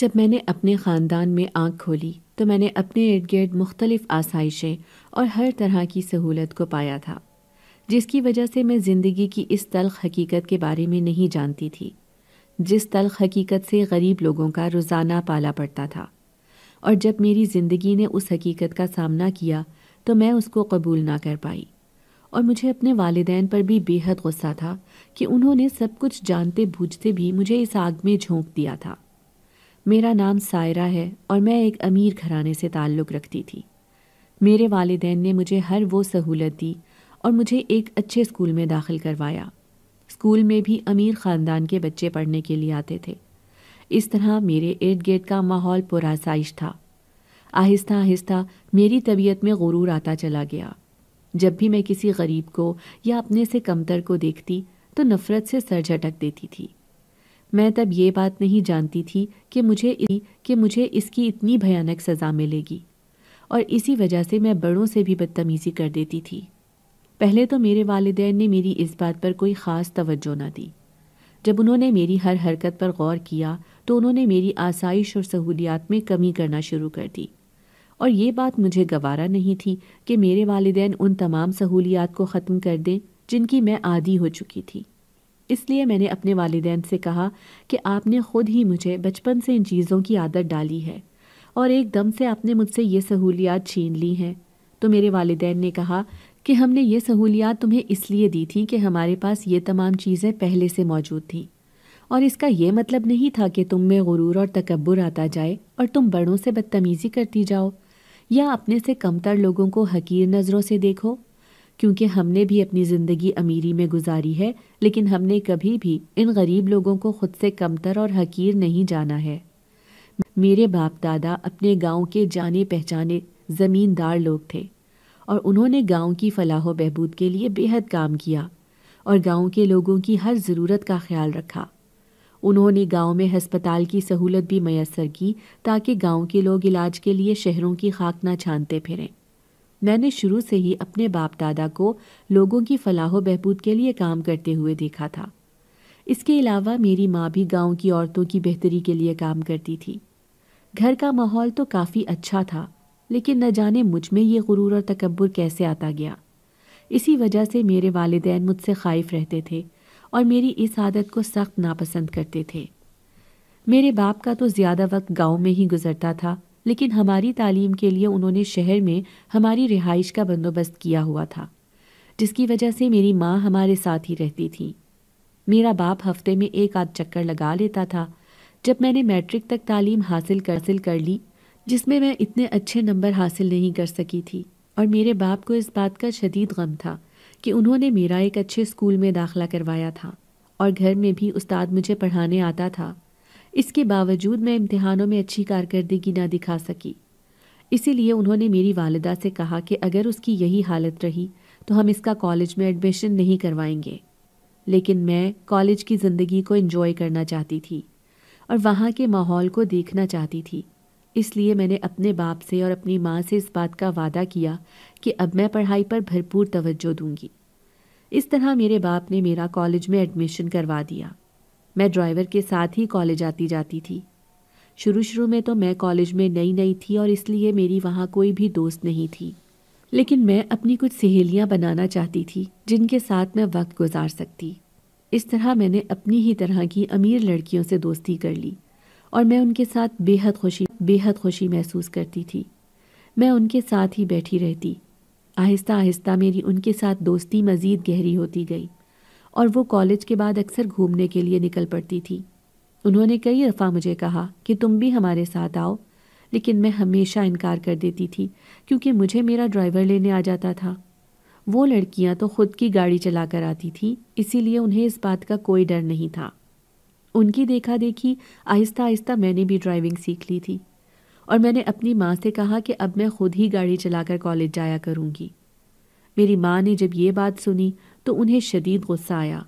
जब मैंने अपने ख़ानदान में आँख खोली तो मैंने अपने इर्द गिर्द मुख्तलिफ़ आसाइशें और हर तरह की सहूलत को पाया था जिसकी वजह से मैं ज़िंदगी की इस तलख हकीकत के बारे में नहीं जानती थी जिस तलख हकीकत से गरीब लोगों का रोज़ाना पाला पड़ता था और जब मेरी ज़िंदगी ने उस हकीकत का सामना किया तो मैं उसको कबूल ना कर पाई और मुझे अपने वालदेन पर भी बेहद गुस्सा था कि उन्होंने सब कुछ जानते बूझते भी मुझे इस आग में झोंक दिया था मेरा नाम सायरा है और मैं एक अमीर घराने से ताल्लुक़ रखती थी मेरे वालदेन ने मुझे हर वो सहूलत दी और मुझे एक अच्छे स्कूल में दाखिल करवाया स्कूल में भी अमीर ख़ानदान के बच्चे पढ़ने के लिए आते थे इस तरह मेरे इर्द गिर्द का माहौल पुरासाइश था आहिस्ता आहिस्ता मेरी तबीयत में गुरूर आता चला गया जब भी मैं किसी गरीब को या अपने से कमतर को देखती तो नफ़रत से सर झटक देती थी मैं तब ये बात नहीं जानती थी कि मुझे कि मुझे इसकी इतनी भयानक सज़ा मिलेगी और इसी वजह से मैं बड़ों से भी बदतमीज़ी कर देती थी पहले तो मेरे वालदेन ने मेरी इस बात पर कोई ख़ास तवज्जो ना दी जब उन्होंने मेरी हर हरकत पर गौर किया तो उन्होंने मेरी आसाइश और सहूलियात में कमी करना शुरू कर दी और ये बात मुझे गवारा नहीं थी कि मेरे वालदेन उन तमाम सहूलियात को ख़त्म कर दें जिनकी मैं आदी हो चुकी थी इसलिए मैंने अपने वालदे से कहा कि आपने ख़ुद ही मुझे बचपन से इन चीज़ों की आदत डाली है और एक दम से आपने मुझसे ये सहूलियात छीन ली हैं तो मेरे वालदे ने कहा कि हमने ये सहूलियात तुम्हें इसलिए दी थी कि हमारे पास ये तमाम चीज़ें पहले से मौजूद थीं और इसका ये मतलब नहीं था कि तुम में गुरूर और तकबर आता जाए और तुम बड़ों से बदतमीज़ी करती जाओ या अपने से कमतर लोगों को हकीर नज़रों से देखो क्योंकि हमने भी अपनी ज़िंदगी अमीरी में गुजारी है लेकिन हमने कभी भी इन गरीब लोगों को खुद से कमतर और हकीर नहीं जाना है मेरे बाप दादा अपने गांव के जाने पहचाने ज़मींदार लोग थे और उन्होंने गांव की फलाह बहबूद के लिए बेहद काम किया और गांव के लोगों की हर ज़रूरत का ख्याल रखा उन्होंने गांव में हस्पताल की सहूलत भी मैसर की ताकि गांव के लोग इलाज के लिए शहरों की खाक ना छानते फिरें मैंने शुरू से ही अपने बाप दादा को लोगों की फलाह बहबूद के लिए काम करते हुए देखा था इसके अलावा मेरी माँ भी गांव की औरतों की बेहतरी के लिए काम करती थी घर का माहौल तो काफ़ी अच्छा था लेकिन न जाने मुझ में ये गुरूर और तकबर कैसे आता गया इसी वजह से मेरे वालदेन मुझसे खाइफ रहते थे और मेरी इस आदत को सख्त नापसंद करते थे मेरे बाप का तो ज़्यादा वक्त गांव में ही गुजरता था लेकिन हमारी तालीम के लिए उन्होंने शहर में हमारी रिहाइश का बंदोबस्त किया हुआ था जिसकी वजह से मेरी माँ हमारे साथ ही रहती थी मेरा बाप हफ्ते में एक आध चक्कर लगा लेता था जब मैंने मैट्रिक तक तालीम हासिल कर हासिल कर ली जिसमें मैं इतने अच्छे नंबर हासिल नहीं कर सकी थी और मेरे बाप को इस बात का शदीद गम था कि उन्होंने मेरा एक अच्छे स्कूल में दाखला करवाया था और घर में भी उस्ताद मुझे पढ़ाने आता था इसके बावजूद मैं इम्तहानों में अच्छी कारकर्दगी ना दिखा सकी इसीलिए उन्होंने मेरी वालदा से कहा कि अगर उसकी यही हालत रही तो हम इसका कॉलेज में एडमिशन नहीं करवाएंगे लेकिन मैं कॉलेज की ज़िंदगी को इन्जॉय करना चाहती थी और वहाँ के माहौल को देखना चाहती थी इसलिए मैंने अपने बाप से और अपनी माँ से इस बात का वादा किया कि अब मैं पढ़ाई पर भरपूर तवज्जो दूंगी इस तरह मेरे बाप ने मेरा कॉलेज में एडमिशन करवा दिया मैं ड्राइवर के साथ ही कॉलेज आती जाती थी शुरू शुरू में तो मैं कॉलेज में नई नई थी और इसलिए मेरी वहाँ कोई भी दोस्त नहीं थी लेकिन मैं अपनी कुछ सहेलियाँ बनाना चाहती थी जिनके साथ मैं वक्त गुजार सकती इस तरह मैंने अपनी ही तरह की अमीर लड़कियों से दोस्ती कर ली और मैं उनके साथ बेहद खुशी बेहद खुशी महसूस करती थी मैं उनके साथ ही बैठी रहती आहिस्ता आहिस्ता मेरी उनके साथ दोस्ती मज़ीद गहरी होती गई और वो कॉलेज के बाद अक्सर घूमने के लिए निकल पड़ती थी उन्होंने कई दफ़ा मुझे कहा कि तुम भी हमारे साथ आओ लेकिन मैं हमेशा इनकार कर देती थी क्योंकि मुझे मेरा ड्राइवर लेने आ जाता था वो लड़कियां तो खुद की गाड़ी चलाकर आती थीं इसीलिए उन्हें इस बात का कोई डर नहीं था उनकी देखा देखी आहिस्ता आहिस्ता मैंने भी ड्राइविंग सीख ली थी और मैंने अपनी माँ से कहा कि अब मैं खुद ही गाड़ी चलाकर कॉलेज जाया करूँगी मेरी माँ ने जब ये बात सुनी तो उन्हें शदीद गुस्सा आया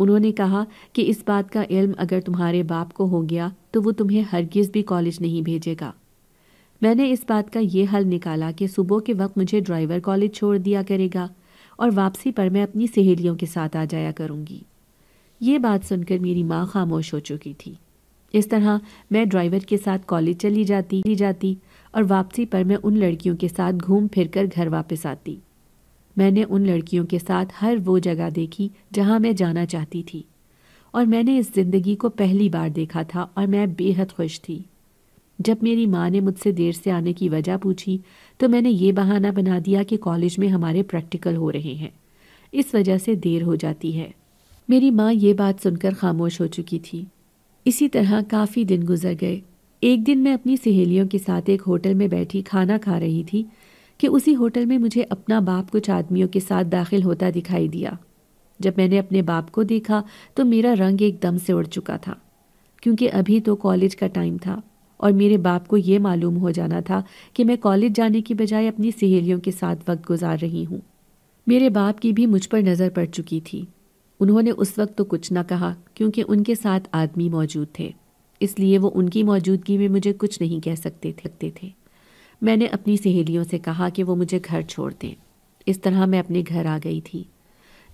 उन्होंने कहा कि इस बात का इल्म अगर तुम्हारे बाप को हो गया तो वो तुम्हें हरगिज़ भी कॉलेज नहीं भेजेगा मैंने इस बात का ये हल निकाला कि सुबह के वक्त मुझे ड्राइवर कॉलेज छोड़ दिया करेगा और वापसी पर मैं अपनी सहेलियों के साथ आ जाया करूँगी ये बात सुनकर मेरी माँ खामोश हो चुकी थी इस तरह मैं ड्राइवर के साथ कॉलेज चली जाती ली जाती और वापसी पर मैं उन लड़कियों के साथ घूम फिर कर घर वापस आती मैंने उन लड़कियों के साथ हर वो जगह देखी जहाँ मैं जाना चाहती थी और मैंने इस ज़िंदगी को पहली बार देखा था और मैं बेहद खुश थी जब मेरी माँ ने मुझसे देर से आने की वजह पूछी तो मैंने ये बहाना बना दिया कि कॉलेज में हमारे प्रैक्टिकल हो रहे हैं इस वजह से देर हो जाती है मेरी माँ ये बात सुनकर खामोश हो चुकी थी इसी तरह काफ़ी दिन गुजर गए एक दिन मैं अपनी सहेलियों के साथ एक होटल में बैठी खाना खा रही थी कि उसी होटल में मुझे अपना बाप कुछ आदमियों के साथ दाखिल होता दिखाई दिया जब मैंने अपने बाप को देखा तो मेरा रंग एकदम से उड़ चुका था क्योंकि अभी तो कॉलेज का टाइम था और मेरे बाप को ये मालूम हो जाना था कि मैं कॉलेज जाने की बजाय अपनी सहेलियों के साथ वक्त गुजार रही हूँ मेरे बाप की भी मुझ पर नज़र पड़ चुकी थी उन्होंने उस वक्त तो कुछ ना कहा क्योंकि उनके साथ आदमी मौजूद थे इसलिए वो उनकी मौजूदगी में मुझे कुछ नहीं कह सकते थे मैंने अपनी सहेलियों से कहा कि वो मुझे घर छोड़ दें इस तरह मैं अपने घर आ गई थी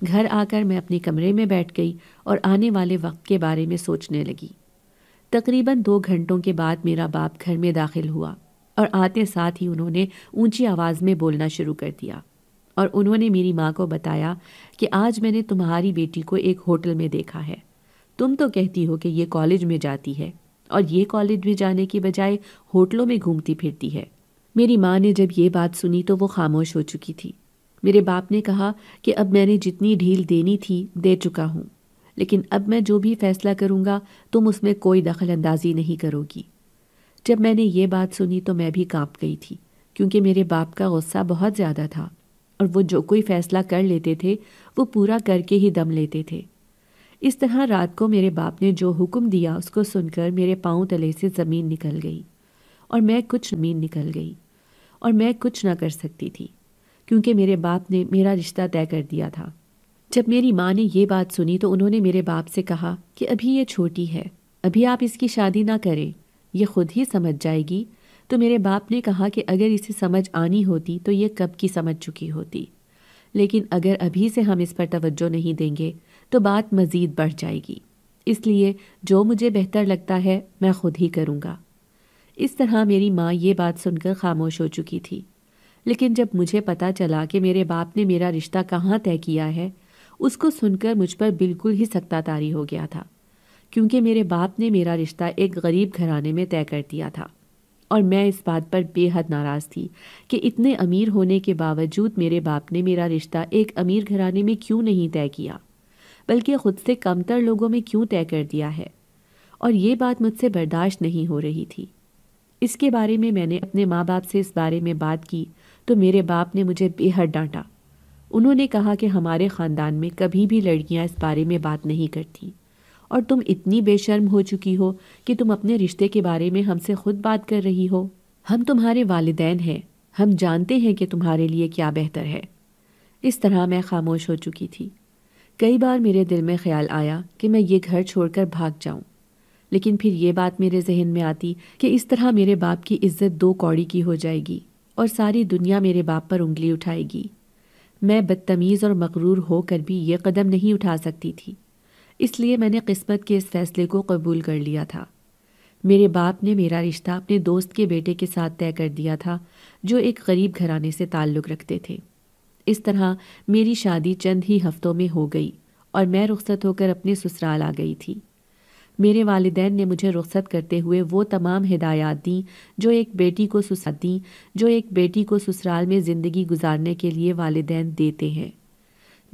घर आकर मैं अपने कमरे में बैठ गई और आने वाले वक्त के बारे में सोचने लगी तकरीबन दो घंटों के बाद मेरा बाप घर में दाखिल हुआ और आते साथ ही उन्होंने ऊंची आवाज़ में बोलना शुरू कर दिया और उन्होंने मेरी माँ को बताया कि आज मैंने तुम्हारी बेटी को एक होटल में देखा है तुम तो कहती हो कि ये कॉलेज में जाती है और ये कॉलेज में जाने की बजाय होटलों में घूमती फिरती है मेरी माँ ने जब ये बात सुनी तो वो खामोश हो चुकी थी मेरे बाप ने कहा कि अब मैंने जितनी ढील देनी थी दे चुका हूँ लेकिन अब मैं जो भी फैसला करूँगा तुम उसमें कोई दखल अंदाजी नहीं करोगी जब मैंने ये बात सुनी तो मैं भी कांप गई थी क्योंकि मेरे बाप का गुस्सा बहुत ज़्यादा था और वो जो कोई फैसला कर लेते थे वो पूरा करके ही दम लेते थे इस तरह रात को मेरे बाप ने जो हुक्म दिया उसको सुनकर मेरे पाँव तले से ज़मीन निकल गई और मैं कुछ नमीन निकल गई और मैं कुछ ना कर सकती थी क्योंकि मेरे बाप ने मेरा रिश्ता तय कर दिया था जब मेरी माँ ने यह बात सुनी तो उन्होंने मेरे बाप से कहा कि अभी ये छोटी है अभी आप इसकी शादी ना करें यह खुद ही समझ जाएगी तो मेरे बाप ने कहा कि अगर इसे समझ आनी होती तो ये कब की समझ चुकी होती लेकिन अगर अभी से हम इस पर तवज्जो नहीं देंगे तो बात मज़ीद बढ़ जाएगी इसलिए जो मुझे बेहतर लगता है मैं खुद ही करूँगा इस तरह मेरी माँ ये बात सुनकर खामोश हो चुकी थी लेकिन जब मुझे पता चला कि मेरे बाप ने मेरा रिश्ता कहाँ तय किया है उसको सुनकर मुझ पर बिल्कुल ही सख्तातारी हो गया था क्योंकि मेरे बाप ने मेरा रिश्ता एक गरीब घराने में तय कर दिया था और मैं इस बात पर बेहद नाराज़ थी कि इतने अमीर होने के बावजूद मेरे बाप ने मेरा रिश्ता एक अमीर घराने में क्यों नहीं तय किया बल्कि ख़ुद से कमतर लोगों में क्यों तय कर दिया है और ये बात मुझसे बर्दाश्त नहीं हो रही थी इसके बारे में मैंने अपने माँ बाप से इस बारे में बात की तो मेरे बाप ने मुझे बेहद डांटा उन्होंने कहा कि हमारे ख़ानदान में कभी भी लड़कियाँ इस बारे में बात नहीं करती और तुम इतनी बेशर्म हो चुकी हो कि तुम अपने रिश्ते के बारे में हमसे खुद बात कर रही हो हम तुम्हारे वालदेन हैं हम जानते हैं कि तुम्हारे लिए क्या बेहतर है इस तरह मैं खामोश हो चुकी थी कई बार मेरे दिल में ख्याल आया कि मैं ये घर छोड़कर भाग जाऊं लेकिन फिर ये बात मेरे जहन में आती कि इस तरह मेरे बाप की इज्जत दो कौड़ी की हो जाएगी और सारी दुनिया मेरे बाप पर उंगली उठाएगी मैं बदतमीज़ और मकरूर होकर भी ये कदम नहीं उठा सकती थी इसलिए मैंने किस्मत के इस फैसले को कबूल कर लिया था मेरे बाप ने मेरा रिश्ता अपने दोस्त के बेटे के साथ तय कर दिया था जो एक गरीब घराने से ताल्लुक़ रखते थे इस तरह मेरी शादी चंद ही हफ्तों में हो गई और मैं रुखसत होकर अपने ससुराल आ गई थी मेरे वालदेन ने मुझे रुख्सत करते हुए वो तमाम हिदायत दी जो एक बेटी को सुसा दी जो एक बेटी को ससुराल में ज़िंदगी गुजारने के लिए वालदेन देते हैं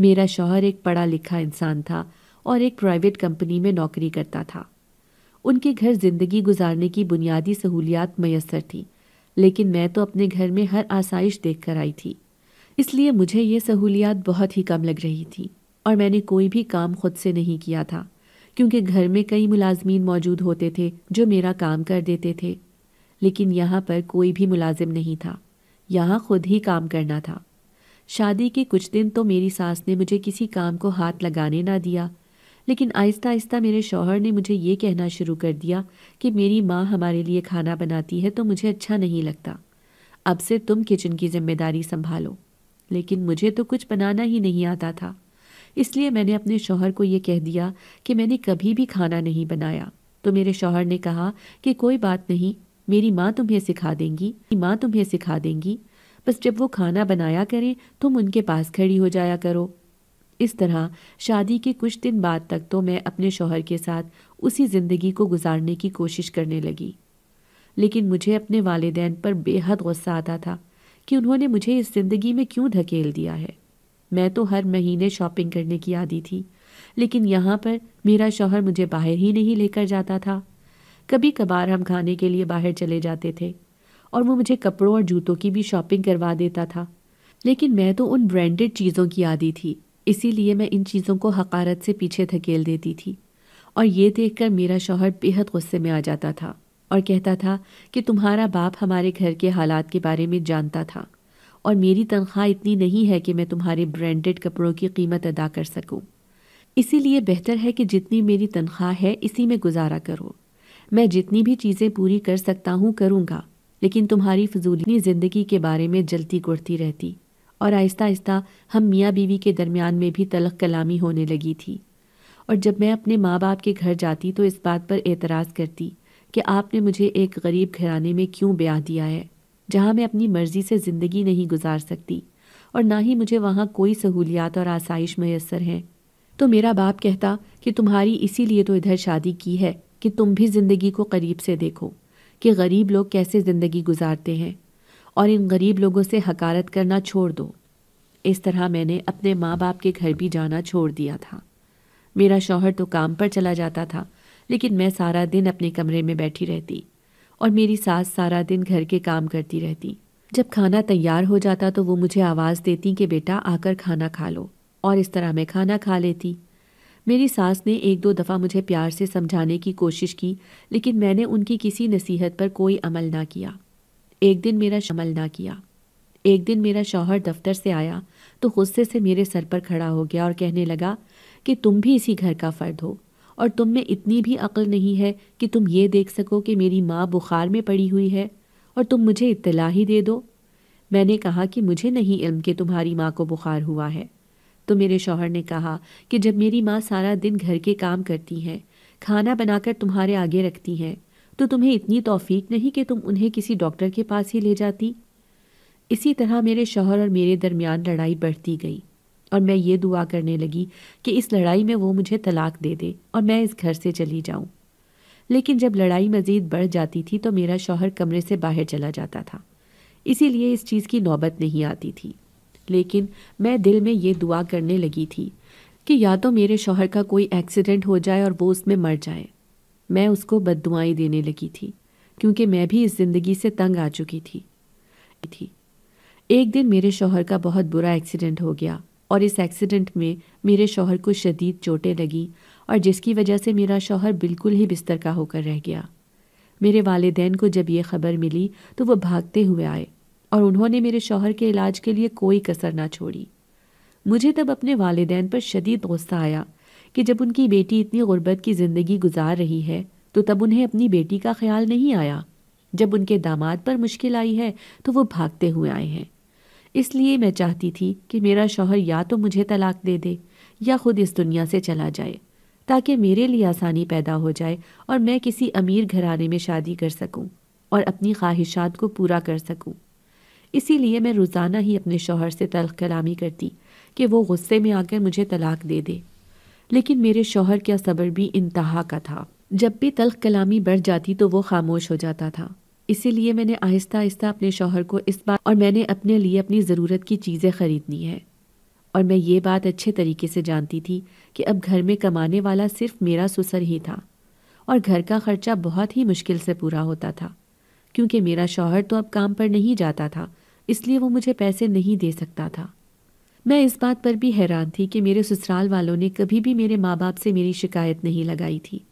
मेरा शौहर एक पढ़ा लिखा इंसान था और एक प्राइवेट कंपनी में नौकरी करता था उनके घर ज़िंदगी गुजारने की बुनियादी सहूलियात मैसर थी लेकिन मैं तो अपने घर में हर आसाइश देख कर आई थी इसलिए मुझे ये सहूलियात बहुत ही कम लग रही थी और मैंने कोई भी काम खुद से नहीं किया था क्योंकि घर में कई मुलाजमीन मौजूद होते थे जो मेरा काम कर देते थे लेकिन यहाँ पर कोई भी मुलाजिम नहीं था यहाँ खुद ही काम करना था शादी के कुछ दिन तो मेरी सास ने मुझे किसी काम को हाथ लगाने ना दिया लेकिन आहिस्ता आहिस्ता मेरे शौहर ने मुझे ये कहना शुरू कर दिया कि मेरी माँ हमारे लिए खाना बनाती है तो मुझे अच्छा नहीं लगता अब से तुम किचन की जिम्मेदारी संभालो लेकिन मुझे तो कुछ बनाना ही नहीं आता था इसलिए मैंने अपने शौहर को ये कह दिया कि मैंने कभी भी खाना नहीं बनाया तो मेरे शौहर ने कहा कि कोई बात नहीं मेरी माँ तुम्हें सिखा देंगी मेरी माँ तुम्हें सिखा देंगी बस जब वो खाना बनाया करें तुम उनके पास खड़ी हो जाया करो इस तरह शादी के कुछ दिन बाद तक तो मैं अपने शौहर के साथ उसी ज़िंदगी को गुजारने की कोशिश करने लगी लेकिन मुझे अपने वालदेन पर बेहद गुस्सा आता था कि उन्होंने मुझे इस ज़िंदगी में क्यों धकेल दिया है मैं तो हर महीने शॉपिंग करने की आदी थी लेकिन यहाँ पर मेरा शौहर मुझे बाहर ही नहीं लेकर जाता था कभी कभार हम खाने के लिए बाहर चले जाते थे और वो मुझे कपड़ों और जूतों की भी शॉपिंग करवा देता था लेकिन मैं तो उन ब्रांडेड चीज़ों की आदी थी इसीलिए मैं इन चीज़ों को हकारत से पीछे धकेल देती थी और ये देखकर मेरा शौहर बेहद गुस्से में आ जाता था और कहता था कि तुम्हारा बाप हमारे घर के हालात के बारे में जानता था और मेरी तनख्वाह इतनी नहीं है कि मैं तुम्हारे ब्रांडेड कपड़ों की कीमत अदा कर सकूं। इसीलिए बेहतर है कि जितनी मेरी तनख्वाह है इसी में गुजारा करो मैं जितनी भी चीज़ें पूरी कर सकता हूँ करूँगा लेकिन तुम्हारी फजूली ज़िंदगी के बारे में जलती गुड़ती रहती और आहिस्ता आहिस्ता हम मियाँ बीवी के दरमियान में भी तलख कलामी होने लगी थी और जब मैं अपने माँ बाप के घर जाती तो इस बात पर एतराज़ करती कि आपने मुझे एक गरीब घराने में क्यों ब्याह दिया है जहाँ मैं अपनी मर्ज़ी से ज़िंदगी नहीं गुजार सकती और ना ही मुझे वहाँ कोई सहूलियात और आसाइश मैसर हैं तो मेरा बाप कहता कि तुम्हारी इसीलिए तो इधर शादी की है कि तुम भी ज़िंदगी को करीब से देखो कि गरीब लोग कैसे ज़िंदगी गुजारते हैं और इन गरीब लोगों से हकारत करना छोड़ दो इस तरह मैंने अपने माँ बाप के घर भी जाना छोड़ दिया था मेरा शौहर तो काम पर चला जाता था लेकिन मैं सारा दिन अपने कमरे में बैठी रहती और मेरी सास सारा दिन घर के काम करती रहती जब खाना तैयार हो जाता तो वो मुझे आवाज़ देती कि बेटा आकर खाना खा लो और इस तरह मैं खाना खा लेती मेरी सास ने एक दो दफ़ा मुझे प्यार से समझाने की कोशिश की लेकिन मैंने उनकी किसी नसीहत पर कोई अमल ना किया एक दिन मेरा शमल ना किया एक दिन मेरा शौहर दफ्तर से आया तो गुस्से से मेरे सर पर खड़ा हो गया और कहने लगा कि तुम भी इसी घर का फ़र्द हो और तुम में इतनी भी अक्ल नहीं है कि तुम ये देख सको कि मेरी माँ बुखार में पड़ी हुई है और तुम मुझे इतला ही दे दो मैंने कहा कि मुझे नहीं इल्म कि तुम्हारी माँ को बुखार हुआ है तो मेरे शौहर ने कहा कि जब मेरी माँ सारा दिन घर के काम करती हैं खाना बनाकर तुम्हारे आगे रखती हैं तो तुम्हें इतनी तोफ़ी नहीं कि तुम उन्हें किसी डॉक्टर के पास ही ले जाती इसी तरह मेरे शौहर और मेरे दरमियान लड़ाई बढ़ती गई और मैं ये दुआ करने लगी कि इस लड़ाई में वो मुझे तलाक दे दे और मैं इस घर से चली जाऊँ लेकिन जब लड़ाई मज़ीद बढ़ जाती थी तो मेरा शौहर कमरे से बाहर चला जाता था इसीलिए इस चीज़ की नौबत नहीं आती थी लेकिन मैं दिल में ये दुआ करने लगी थी कि या तो मेरे शौहर का कोई एक्सीडेंट हो जाए और वो उसमें मर जाए मैं उसको बद देने लगी थी क्योंकि मैं भी इस ज़िंदगी से तंग आ चुकी थी थी एक दिन मेरे शौहर का बहुत बुरा एक्सीडेंट हो गया और इस एक्सीडेंट में मेरे शौहर को शदीद चोटें लगी और जिसकी वजह से मेरा शौहर बिल्कुल ही बिस्तर का होकर रह गया मेरे वालदेन को जब ये खबर मिली तो वह भागते हुए आए और उन्होंने मेरे शौहर के इलाज के लिए कोई कसर ना छोड़ी मुझे तब अपने वालदेन पर शदीद गुस्सा आया कि जब उनकी बेटी इतनी गुर्बत की ज़िंदगी गुजार रही है तो तब उन्हें अपनी बेटी का ख्याल नहीं आया जब उनके दामाद पर मुश्किल आई है तो वो भागते हुए आए हैं इसलिए मैं चाहती थी कि मेरा शौहर या तो मुझे तलाक दे दे या खुद इस दुनिया से चला जाए ताकि मेरे लिए आसानी पैदा हो जाए और मैं किसी अमीर घराने में शादी कर सकूं और अपनी ख्वाहिशात को पूरा कर सकूं इसीलिए मैं रोज़ाना ही अपने शोहर से तलख कलामी करती कि वो गुस्से में आकर मुझे तलाक दे दे लेकिन मेरे शोहर का सब्र भी इंतहा का था जब भी तलख कलामी बढ़ जाती तो वो खामोश हो जाता था इसीलिए मैंने आहिस्ता आहिस्ता अपने शोहर को इस बात और मैंने अपने लिए अपनी ज़रूरत की चीज़ें ख़रीदनी है और मैं ये बात अच्छे तरीके से जानती थी कि अब घर में कमाने वाला सिर्फ मेरा सुसर ही था और घर का ख़र्चा बहुत ही मुश्किल से पूरा होता था क्योंकि मेरा शौहर तो अब काम पर नहीं जाता था इसलिए वो मुझे पैसे नहीं दे सकता था मैं इस बात पर भी हैरान थी कि मेरे ससुराल वालों ने कभी भी मेरे माँ बाप से मेरी शिकायत नहीं लगाई थी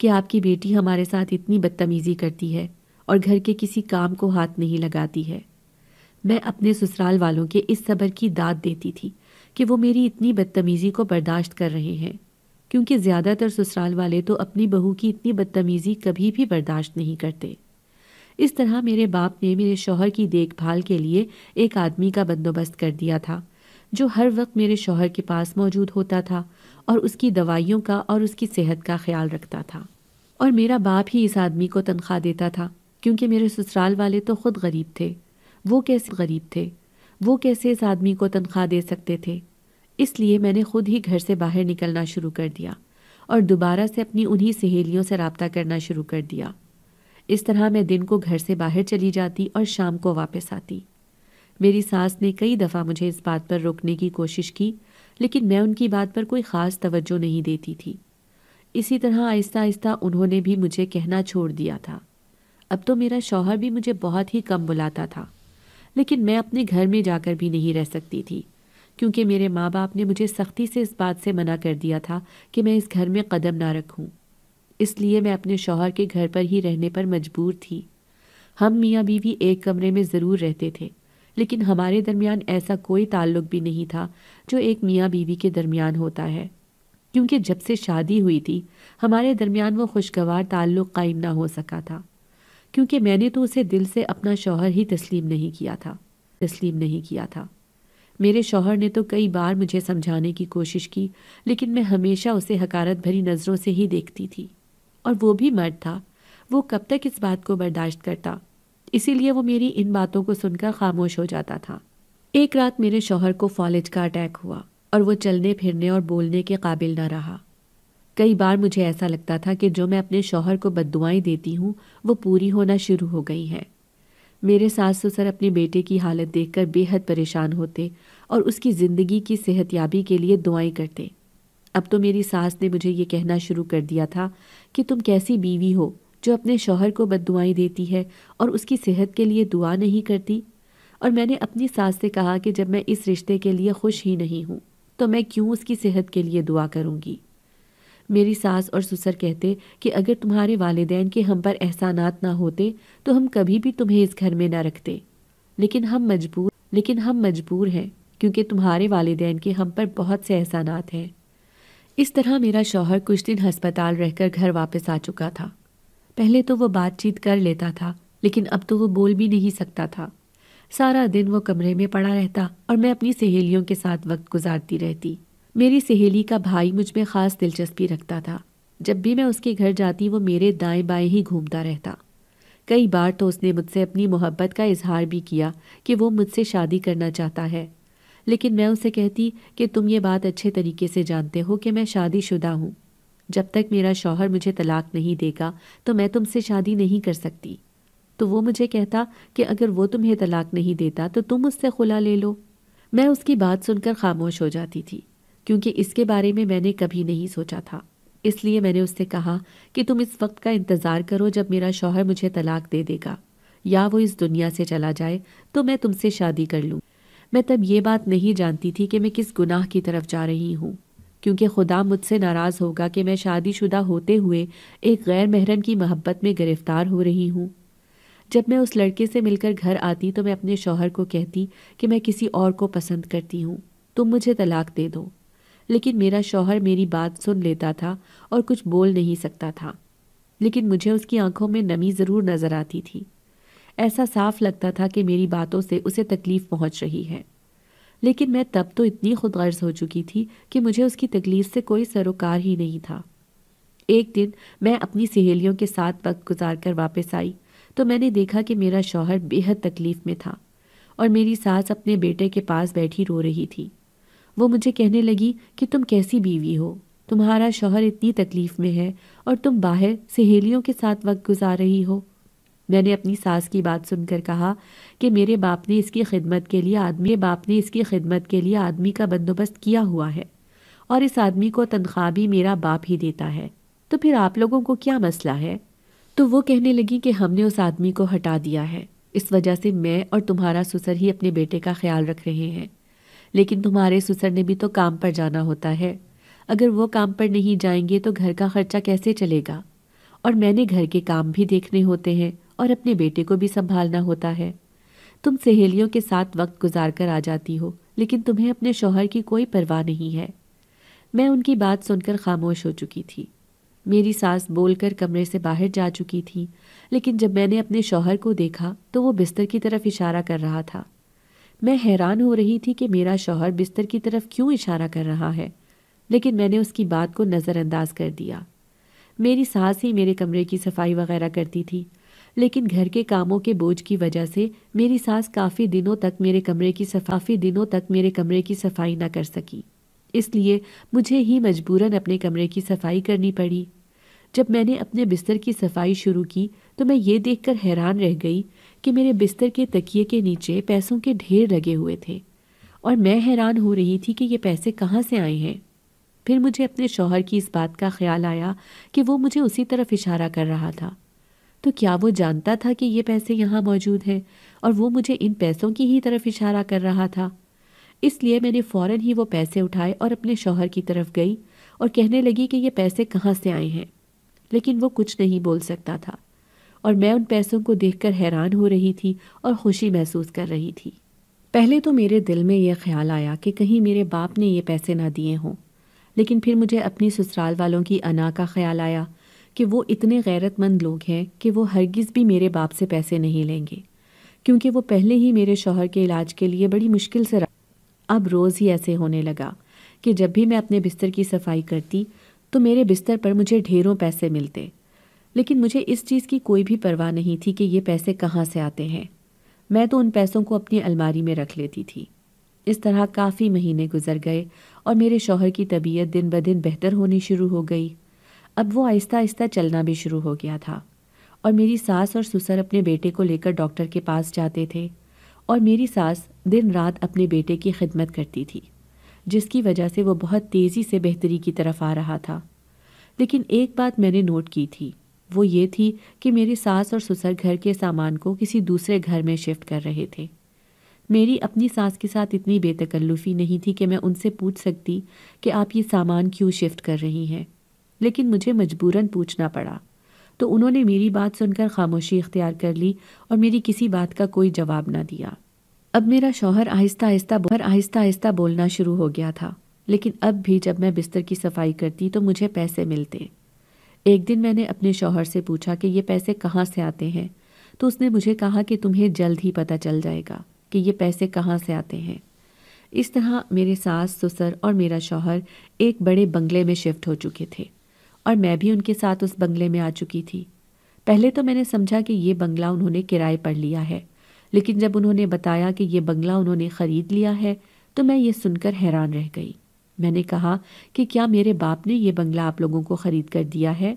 कि आपकी बेटी हमारे साथ इतनी बदतमीज़ी करती है और घर के किसी काम को हाथ नहीं लगाती है मैं अपने ससुराल वालों के इस सब्र की दाद देती थी कि वो मेरी इतनी बदतमीज़ी को बर्दाश्त कर रहे हैं क्योंकि ज़्यादातर ससुराल वाले तो अपनी बहू की इतनी बदतमीज़ी कभी भी बर्दाश्त नहीं करते इस तरह मेरे बाप ने मेरे शोहर की देखभाल के लिए एक आदमी का बंदोबस्त कर दिया था जो हर वक्त मेरे शोहर के पास मौजूद होता था और उसकी दवाइयों का और उसकी सेहत का ख्याल रखता था और मेरा बाप ही इस आदमी को तनख्वाह देता था क्योंकि मेरे ससुराल वाले तो ख़ुद गरीब थे वो कैसे गरीब थे वो कैसे इस आदमी को तनख्वाह दे सकते थे इसलिए मैंने खुद ही घर से बाहर निकलना शुरू कर दिया और दोबारा से अपनी उन्हीं सहेलियों से रबता करना शुरू कर दिया इस तरह मैं दिन को घर से बाहर चली जाती और शाम को वापस आती मेरी सास ने कई दफ़ा मुझे इस बात पर रोकने की कोशिश की लेकिन मैं उनकी बात पर कोई ख़ास तवज्जो नहीं देती थी इसी तरह आहिस्ता आहिस्ता उन्होंने भी मुझे कहना छोड़ दिया था अब तो मेरा शौहर भी मुझे बहुत ही कम बुलाता था लेकिन मैं अपने घर में जाकर भी नहीं रह सकती थी क्योंकि मेरे माँ बाप ने मुझे सख्ती से इस बात से मना कर दिया था कि मैं इस घर में कदम ना रखूँ इसलिए मैं अपने शौहर के घर पर ही रहने पर मजबूर थी हम मियाँ बीवी एक कमरे में ज़रूर रहते थे लेकिन हमारे दरमियान ऐसा कोई ताल्लुक भी नहीं था जो एक मियाँ बीवी के दरमियान होता है क्योंकि जब से शादी हुई थी हमारे दरमियान वो खुशगवार ताल्लुक़ कायम ना हो सका था क्योंकि मैंने तो उसे दिल से अपना शौहर ही तस्लीम नहीं किया था तस्लीम नहीं किया था मेरे शौहर ने तो कई बार मुझे समझाने की कोशिश की लेकिन मैं हमेशा उसे हकारत भरी नज़रों से ही देखती थी और वो भी मर्द था वो कब तक इस बात को बर्दाश्त करता इसीलिए वो मेरी इन बातों को सुनकर खामोश हो जाता था एक रात मेरे शौहर को फॉलेज का अटैक हुआ और वो चलने फिरने और बोलने के काबिल न रहा कई बार मुझे ऐसा लगता था कि जो मैं अपने शौहर को बददुआएं देती हूँ वो पूरी होना शुरू हो गई हैं मेरे सास ससुर अपने बेटे की हालत देखकर बेहद परेशान होते और उसकी ज़िंदगी की सेहतयाबी के लिए दुआएं करते अब तो मेरी सास ने मुझे ये कहना शुरू कर दिया था कि तुम कैसी बीवी हो जो अपने शौहर को बददुआएं देती है और उसकी सेहत के लिए दुआ नहीं करती और मैंने अपनी सास से कहा कि जब मैं इस रिश्ते के लिए खुश ही नहीं हूँ तो मैं क्यों उसकी सेहत के लिए दुआ करूँगी मेरी सास और सुसर कहते कि अगर तुम्हारे वालदेन के हम पर एहसानात ना होते तो हम कभी भी तुम्हें इस घर में न रखते लेकिन हम मजबूर लेकिन हम मजबूर हैं क्योंकि तुम्हारे वालदेन के हम पर बहुत से एहसानात हैं इस तरह मेरा शौहर कुछ दिन हस्पताल रहकर घर वापस आ चुका था पहले तो वो बातचीत कर लेता था लेकिन अब तो वो बोल भी नहीं सकता था सारा दिन वो कमरे में पड़ा रहता और मैं अपनी सहेलियों के साथ वक्त गुजारती रहती मेरी सहेली का भाई मुझ में ख़ास दिलचस्पी रखता था जब भी मैं उसके घर जाती वो मेरे दाएं बाएं ही घूमता रहता कई बार तो उसने मुझसे अपनी मोहब्बत का इजहार भी किया कि वो मुझसे शादी करना चाहता है लेकिन मैं उसे कहती कि तुम ये बात अच्छे तरीके से जानते हो कि मैं शादीशुदा हूँ जब तक मेरा शौहर मुझे तलाक नहीं देगा तो मैं तुमसे शादी नहीं कर सकती तो वो मुझे कहता कि अगर वो तुम्हें तलाक नहीं देता तो तुम उससे खुला ले लो मैं उसकी बात सुनकर खामोश हो जाती थी क्योंकि इसके बारे में मैंने कभी नहीं सोचा था इसलिए मैंने उससे कहा कि तुम इस वक्त का इंतज़ार करो जब मेरा शौहर मुझे तलाक दे देगा या वो इस दुनिया से चला जाए तो मैं तुमसे शादी कर लूँ मैं तब ये बात नहीं जानती थी कि मैं किस गुनाह की तरफ जा रही हूँ क्योंकि खुदा मुझसे नाराज़ होगा कि मैं शादीशुदा होते हुए एक गैर महरम की मोहब्बत में गिरफ़्तार हो रही हूँ जब मैं उस लड़के से मिलकर घर आती तो मैं अपने शौहर को कहती कि मैं किसी और को पसंद करती हूँ तुम मुझे तलाक दे दो लेकिन मेरा शौहर मेरी बात सुन लेता था और कुछ बोल नहीं सकता था लेकिन मुझे उसकी आंखों में नमी ज़रूर नज़र आती थी ऐसा साफ लगता था कि मेरी बातों से उसे तकलीफ़ पहुंच रही है लेकिन मैं तब तो इतनी खुदगर्ज हो चुकी थी कि मुझे उसकी तकलीफ़ से कोई सरोकार ही नहीं था एक दिन मैं अपनी सहेलियों के साथ वक्त गुजार कर वापस आई तो मैंने देखा कि मेरा शौहर बेहद तकलीफ़ में था और मेरी सास अपने बेटे के पास बैठी रो रही थी वो मुझे कहने लगी कि तुम कैसी बीवी हो तुम्हारा शोहर इतनी तकलीफ़ में है और तुम बाहर सहेलियों के साथ वक्त गुजार रही हो मैंने अपनी सास की बात सुनकर कहा कि मेरे बाप ने इसकी खिदमत के लिए आदमी बाप ने इसकी खिदमत के लिए आदमी का बंदोबस्त किया हुआ है और इस आदमी को तनख्वाह भी मेरा बाप ही देता है तो फिर आप लोगों को क्या मसला है तो वो कहने लगी कि हमने उस आदमी को हटा दिया है इस वजह से मैं और तुम्हारा ससुर ही अपने बेटे का ख्याल रख रहे हैं लेकिन तुम्हारे सुसर ने भी तो काम पर जाना होता है अगर वो काम पर नहीं जाएंगे तो घर का खर्चा कैसे चलेगा और मैंने घर के काम भी देखने होते हैं और अपने बेटे को भी संभालना होता है तुम सहेलियों के साथ वक्त गुजार कर आ जाती हो लेकिन तुम्हें अपने शौहर की कोई परवाह नहीं है मैं उनकी बात सुनकर खामोश हो चुकी थी मेरी सास बोलकर कमरे से बाहर जा चुकी थी लेकिन जब मैंने अपने शौहर को देखा तो वो बिस्तर की तरफ इशारा कर रहा था मैं हैरान हो रही थी कि मेरा शौहर बिस्तर की तरफ क्यों इशारा कर रहा है लेकिन मैंने उसकी बात को नज़रअंदाज कर दिया मेरी सास ही मेरे कमरे की सफाई वगैरह करती थी लेकिन घर के कामों के बोझ की वजह से मेरी सास काफ़ी दिनों तक मेरे कमरे की सफाफी दिनों तक मेरे कमरे की सफाई ना कर सकी इसलिए मुझे ही मजबूरन अपने कमरे की सफाई करनी पड़ी जब मैंने अपने बिस्तर की सफाई शुरू की तो मैं ये देखकर हैरान रह गई कि मेरे बिस्तर के तकिए के नीचे पैसों के ढेर लगे हुए थे और मैं हैरान हो रही थी कि ये पैसे कहाँ से आए हैं फिर मुझे अपने शौहर की इस बात का ख्याल आया कि वो मुझे उसी तरफ इशारा कर रहा था तो क्या वो जानता था कि ये पैसे यहाँ मौजूद हैं और वो मुझे इन पैसों की ही तरफ इशारा कर रहा था इसलिए मैंने फ़ौरन ही वो पैसे उठाए और अपने शौहर की तरफ गई और कहने लगी कि ये पैसे कहाँ से आए हैं लेकिन वो कुछ नहीं बोल सकता था और मैं उन पैसों को देखकर हैरान हो रही थी और खुशी महसूस कर रही थी पहले तो मेरे दिल में यह ख्याल आया कि कहीं मेरे बाप ने ये पैसे ना दिए हों लेकिन फिर मुझे अपनी ससुराल वालों की अना का ख्याल आया कि वो इतने गैरतमंद लोग हैं कि वो हरगिज़ भी मेरे बाप से पैसे नहीं लेंगे क्योंकि वो पहले ही मेरे शोहर के इलाज के लिए बड़ी मुश्किल से अब रोज़ ही ऐसे होने लगा कि जब भी मैं अपने बिस्तर की सफाई करती तो मेरे बिस्तर पर मुझे ढेरों पैसे मिलते लेकिन मुझे इस चीज़ की कोई भी परवाह नहीं थी कि ये पैसे कहाँ से आते हैं मैं तो उन पैसों को अपनी अलमारी में रख लेती थी इस तरह काफ़ी महीने गुजर गए और मेरे शौहर की तबीयत दिन ब दिन बेहतर होनी शुरू हो गई अब वो आहिस्ता आहिस्ता चलना भी शुरू हो गया था और मेरी सास और ससुर अपने बेटे को लेकर डॉक्टर के पास जाते थे और मेरी सास दिन रात अपने बेटे की खिदमत करती थी जिसकी वजह से वो बहुत तेज़ी से बेहतरी की तरफ आ रहा था लेकिन एक बात मैंने नोट की थी वो ये थी कि मेरी सास और ससुर घर के सामान को किसी दूसरे घर में शिफ्ट कर रहे थे मेरी अपनी सास के साथ इतनी बेतकल्लुफ़ी नहीं थी कि मैं उनसे पूछ सकती कि आप ये सामान क्यों शिफ्ट कर रही हैं लेकिन मुझे मजबूरन पूछना पड़ा तो उन्होंने मेरी बात सुनकर खामोशी इख्तियार कर ली और मेरी किसी बात का कोई जवाब ना दिया अब मेरा शौहर आहिस्ता आहिस्ता हर आहिस्ता आहिस्ता बोलना शुरू हो गया था लेकिन अब भी जब मैं बिस्तर की सफाई करती तो मुझे पैसे मिलते एक दिन मैंने अपने शौहर से पूछा कि ये पैसे कहाँ से आते हैं तो उसने मुझे कहा कि तुम्हें जल्द ही पता चल जाएगा कि ये पैसे कहाँ से आते हैं इस तरह मेरे सास ससुर और मेरा शौहर एक बड़े बंगले में शिफ्ट हो चुके थे और मैं भी उनके साथ उस बंगले में आ चुकी थी पहले तो मैंने समझा कि ये बंगला उन्होंने किराए पर लिया है लेकिन जब उन्होंने बताया कि ये बंगला उन्होंने ख़रीद लिया है तो मैं ये सुनकर हैरान रह गई मैंने कहा कि क्या मेरे बाप ने ये बंगला आप लोगों को ख़रीद कर दिया है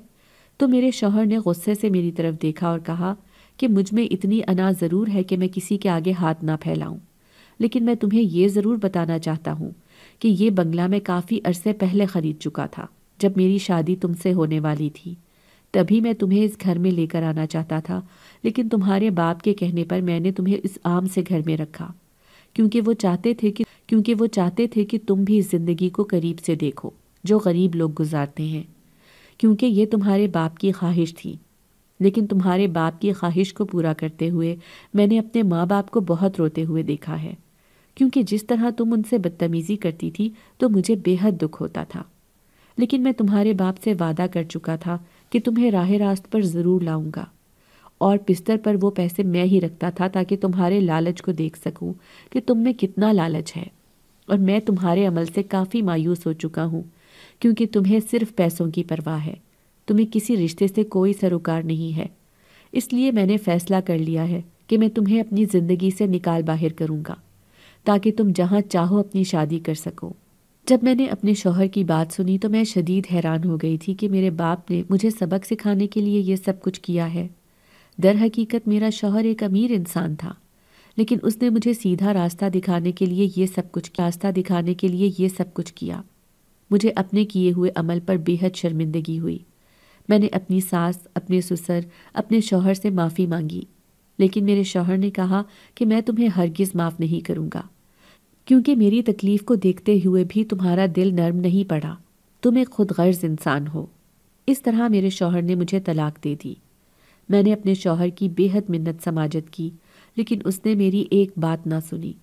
तो मेरे शोहर ने गुस्से से मेरी तरफ देखा और कहा कि मुझ में इतनी अना ज़रूर है कि मैं किसी के आगे हाथ ना फैलाऊं लेकिन मैं तुम्हें यह ज़रूर बताना चाहता हूँ कि यह बंगला मैं काफ़ी अरसे पहले ख़रीद चुका था जब मेरी शादी तुमसे होने वाली थी तभी मैं तुम्हें इस घर में लेकर आना चाहता था लेकिन तुम्हारे बाप के कहने पर मैंने तुम्हें इस आम से घर में रखा क्योंकि वो चाहते थे कि क्योंकि वो चाहते थे कि तुम भी इस ज़िंदगी को करीब से देखो जो गरीब लोग गुजारते हैं क्योंकि ये तुम्हारे बाप की ख्वाहिश थी लेकिन तुम्हारे बाप की ख्वाहिश को पूरा करते हुए मैंने अपने माँ बाप को बहुत रोते हुए देखा है क्योंकि जिस तरह तुम उनसे बदतमीज़ी करती थी तो मुझे बेहद दुख होता था लेकिन मैं तुम्हारे बाप से वादा कर चुका था कि तुम्हें राह रास्त पर ज़रूर लाऊंगा और बिस्तर पर वो पैसे मैं ही रखता था ताकि तुम्हारे लालच को देख सकूं कि तुम में कितना लालच है और मैं तुम्हारे अमल से काफ़ी मायूस हो चुका हूँ क्योंकि तुम्हें सिर्फ पैसों की परवाह है तुम्हें किसी रिश्ते से कोई सरोकार नहीं है इसलिए मैंने फैसला कर लिया है कि मैं तुम्हें अपनी ज़िंदगी से निकाल बाहर करूँगा ताकि तुम जहाँ चाहो अपनी शादी कर सको जब मैंने अपने शोहर की बात सुनी तो मैं शदीद हैरान हो गई थी कि मेरे बाप ने मुझे सबक सिखाने के लिए यह सब कुछ किया है दर हकीकत मेरा शोहर एक अमीर इंसान था लेकिन उसने मुझे सीधा रास्ता दिखाने के लिए यह सब कुछ रास्ता दिखाने के लिए ये सब कुछ किया मुझे अपने किए हुए अमल पर बेहद शर्मिंदगी हुई मैंने अपनी सास अपने ससुर अपने शोहर से माफ़ी मांगी लेकिन मेरे शोहर ने कहा कि मैं तुम्हें हरगिज़ माफ़ नहीं करूँगा क्योंकि मेरी तकलीफ़ को देखते हुए भी तुम्हारा दिल नर्म नहीं पड़ा तुम एक खुद गर्ज इंसान हो इस तरह मेरे शोहर ने मुझे तलाक दे दी मैंने अपने शौहर की बेहद मिन्नत समाजत की लेकिन उसने मेरी एक बात ना सुनी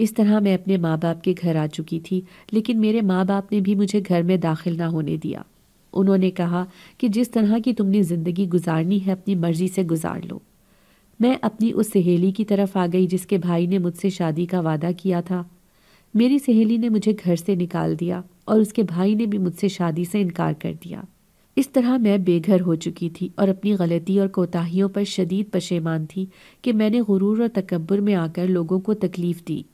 इस तरह मैं अपने माँ बाप के घर आ चुकी थी लेकिन मेरे माँ बाप ने भी मुझे घर में दाखिल ना होने दिया उन्होंने कहा कि जिस तरह की तुमने ज़िंदगी गुजारनी है अपनी मर्ज़ी से गुजार लो मैं अपनी उस सहेली की तरफ आ गई जिसके भाई ने मुझसे शादी का वादा किया था मेरी सहेली ने मुझे घर से निकाल दिया और उसके भाई ने भी मुझसे शादी से इनकार कर दिया इस तरह मैं बेघर हो चुकी थी और अपनी गलती और कोताहियों पर शदीद पशेमान थी कि मैंने गुरूर और तकबर में आकर लोगों को तकलीफ़ दी